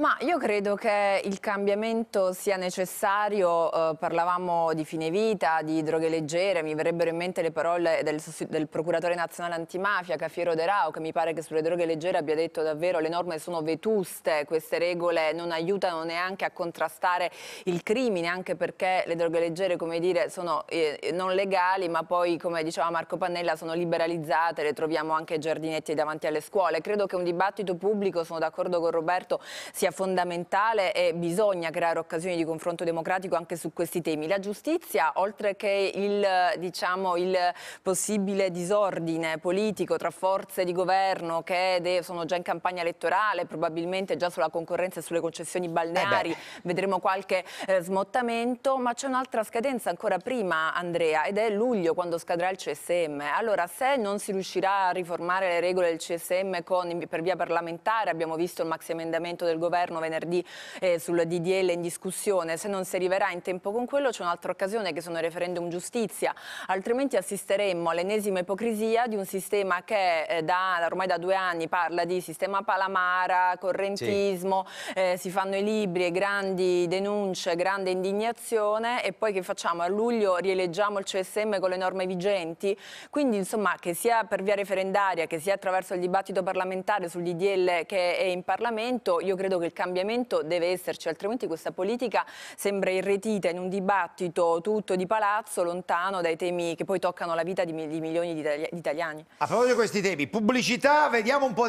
Ma io credo che il cambiamento sia necessario, eh, parlavamo di fine vita, di droghe leggere, mi verrebbero in mente le parole del, del procuratore nazionale antimafia Cafiero De Rao che mi pare che sulle droghe leggere abbia detto davvero le norme sono vetuste, queste regole non aiutano neanche a contrastare il crimine anche perché le droghe leggere come dire sono eh, eh non legali ma poi come diceva Marco Pannella sono liberalizzate, le troviamo anche ai giardinetti davanti alle scuole. Credo che un dibattito pubblico, sono d'accordo con Roberto, sia sia fondamentale e bisogna creare occasioni di confronto democratico anche su questi temi. La giustizia, oltre che il, diciamo, il possibile disordine politico tra forze di governo che sono già in campagna elettorale, probabilmente già sulla concorrenza e sulle concessioni balneari, eh vedremo qualche eh, smottamento, ma c'è un'altra scadenza ancora prima, Andrea, ed è luglio quando scadrà il CSM. Allora, se non si riuscirà a riformare le regole del CSM con, per via parlamentare, abbiamo visto il maxi emendamento del governo, governo venerdì eh, sul DDL in discussione. Se non si arriverà in tempo con quello c'è un'altra occasione che sono i referendum giustizia, altrimenti assisteremmo all'ennesima ipocrisia di un sistema che eh, da, ormai da due anni parla di sistema Palamara, correntismo, sì. eh, si fanno i libri, e grandi denunce, grande indignazione e poi che facciamo? A luglio rieleggiamo il CSM con le norme vigenti? Quindi insomma che sia per via referendaria che sia attraverso il dibattito parlamentare sul DDL che è in Parlamento, io credo che il cambiamento deve esserci, altrimenti questa politica sembra irretita in un dibattito tutto di palazzo, lontano dai temi che poi toccano la vita di, milioni di, itali di italiani. A proposito di questi temi, pubblicità, vediamo un po' di...